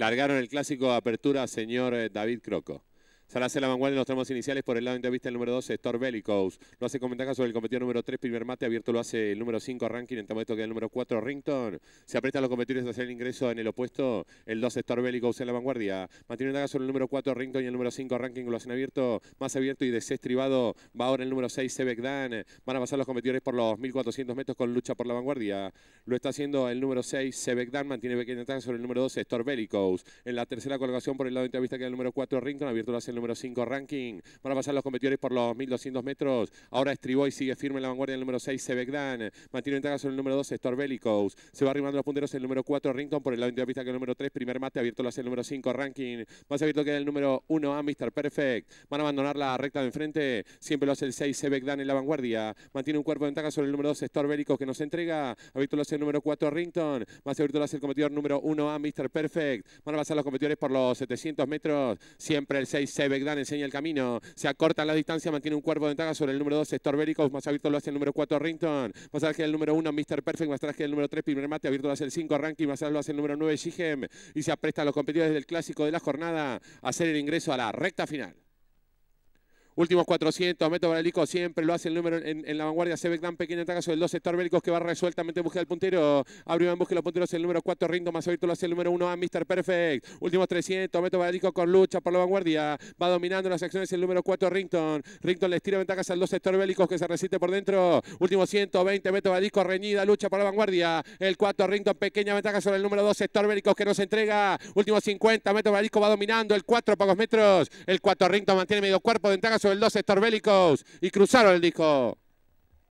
Largaron el clásico de apertura, señor eh, David Croco. Salazar la vanguardia en los tramos iniciales por el lado de entrevista el número 2 Thor Bellicose. Lo hace con ventaja sobre el competidor número 3, Primer Mate. Abierto lo hace el número 5, Ranking. En esto que el número 4, Rington. Se aprietan los competidores hacer el ingreso en el opuesto. El 2, Thor Bellicose en la vanguardia. Mantiene ventaja sobre el número 4, Rington. Y el número 5, Ranking. Lo hacen abierto, más abierto y desestribado. Va ahora el número 6, Sebekdan Van a pasar los competidores por los 1400 metros con lucha por la vanguardia. Lo está haciendo el número 6, Sebekdan Mantiene ventaja sobre el número 12, Thor Bellicose. En la tercera colocación por el lado de entrevista que el número 4, Rington. Abierto lo hace número 5 ranking. Van a pasar los competidores por los 1200 metros. Ahora y sigue firme en la vanguardia el número 6, Dan Mantiene ventaja sobre el número 2, Storbelicos. Se va arrimando los punteros el número 4, Rington, por el lado de la pista que el número 3, primer mate. Abierto lo hace el número 5, ranking. Más abierto queda el número 1, a Mr. Perfect. Van a abandonar la recta de enfrente. Siempre lo hace el 6, Dan en la vanguardia. Mantiene un cuerpo de ventaja sobre el número 2, Storbelicos, que nos entrega. Abierto lo hace el número 4, Rington. Más abierto lo hace el competidor número 1, a Mr. Perfect. Van a pasar los competidores por los 700 metros. Siempre el 6, Begdan enseña el camino. Se acorta la distancia, mantiene un cuerpo de ventaja sobre el número 2, Storberico, Más abierto lo hace el número 4, Rington. Más atrás que el número 1, Mr. Perfect. Más atrás que el número 3, Primer Mate. Abierto lo hace el 5, Ranking. Más abierto lo hace el número 9, Shigem. Y se apresta a los competidores del clásico de la jornada a hacer el ingreso a la recta final. Últimos 400, Meto balístico siempre lo hace el número en, la vanguardia. Se ve pequeña ventaja sobre el 2, Sector Bélicos que va resueltamente en busca del puntero. Abrió en busca los punteros el número 4, Rington. más ahorita lo hace el número 1 a Mr. Perfect. Últimos 300, Meto balístico con lucha por la vanguardia. Va dominando las acciones el número 4, Rington. Rington le estira ventajas al 12 Sector Bélicos que se resiste por dentro. Último 120, Meto balístico reñida, lucha por la vanguardia. El 4, Rington, pequeña ventaja sobre el número 2, Sector Bélicos que se entrega. Últimos 50, Meto balístico va dominando. El 4, pocos metros. El 4, Rington mantiene medio cuerpo de ventaja el el 12 Torbélicos y cruzaron el disco.